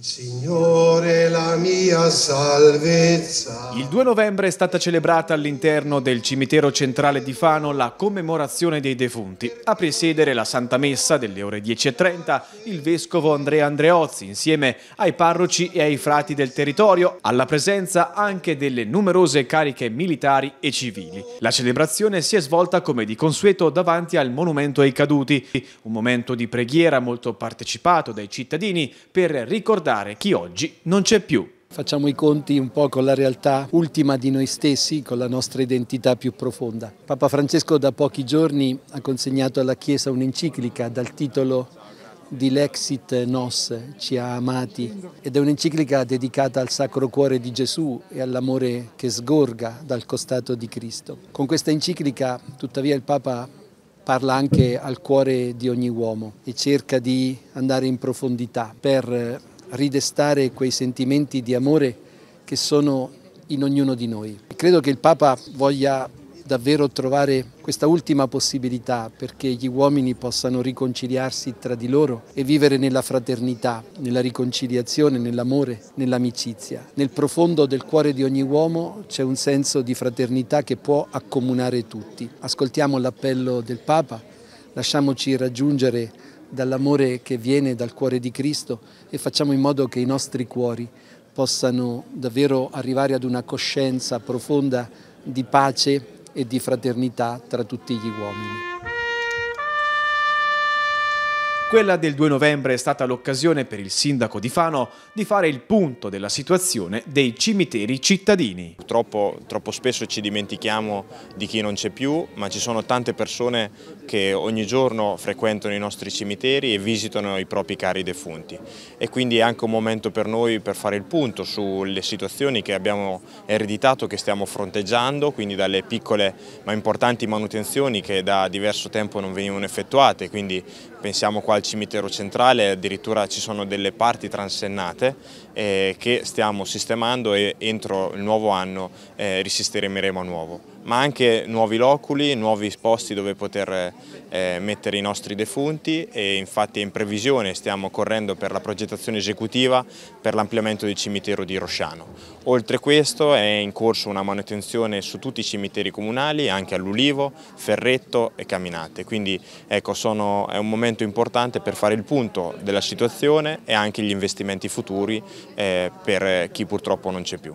Signore la mia salvezza. Il 2 novembre è stata celebrata all'interno del cimitero centrale di Fano la commemorazione dei defunti. A presiedere la Santa Messa delle ore 10.30 il vescovo Andrea Andreozzi insieme ai parroci e ai frati del territorio, alla presenza anche delle numerose cariche militari e civili. La celebrazione si è svolta come di consueto davanti al monumento ai caduti, un momento di preghiera molto partecipato dai cittadini per ricordare ricordare chi oggi non c'è più. Facciamo i conti un po' con la realtà ultima di noi stessi, con la nostra identità più profonda. Papa Francesco da pochi giorni ha consegnato alla Chiesa un'enciclica dal titolo Dilexit Nos, ci ha amati, ed è un'enciclica dedicata al Sacro Cuore di Gesù e all'amore che sgorga dal costato di Cristo. Con questa enciclica, tuttavia, il Papa parla anche al cuore di ogni uomo e cerca di andare in profondità per ridestare quei sentimenti di amore che sono in ognuno di noi. Credo che il Papa voglia davvero trovare questa ultima possibilità perché gli uomini possano riconciliarsi tra di loro e vivere nella fraternità, nella riconciliazione, nell'amore, nell'amicizia. Nel profondo del cuore di ogni uomo c'è un senso di fraternità che può accomunare tutti. Ascoltiamo l'appello del Papa, lasciamoci raggiungere dall'amore che viene dal cuore di Cristo e facciamo in modo che i nostri cuori possano davvero arrivare ad una coscienza profonda di pace e di fraternità tra tutti gli uomini. Quella del 2 novembre è stata l'occasione per il sindaco di Fano di fare il punto della situazione dei cimiteri cittadini. Purtroppo troppo spesso ci dimentichiamo di chi non c'è più, ma ci sono tante persone che ogni giorno frequentano i nostri cimiteri e visitano i propri cari defunti. E quindi è anche un momento per noi per fare il punto sulle situazioni che abbiamo ereditato, che stiamo fronteggiando, quindi dalle piccole ma importanti manutenzioni che da diverso tempo non venivano effettuate, quindi pensiamo qua al cimitero centrale, addirittura ci sono delle parti transennate eh, che stiamo sistemando e entro il nuovo anno eh, risistemeremo a nuovo ma anche nuovi loculi, nuovi posti dove poter eh, mettere i nostri defunti e infatti in previsione stiamo correndo per la progettazione esecutiva per l'ampliamento del cimitero di Rosciano. Oltre questo è in corso una manutenzione su tutti i cimiteri comunali, anche all'Ulivo, Ferretto e Caminate, quindi ecco, sono, è un momento importante per fare il punto della situazione e anche gli investimenti futuri eh, per chi purtroppo non c'è più.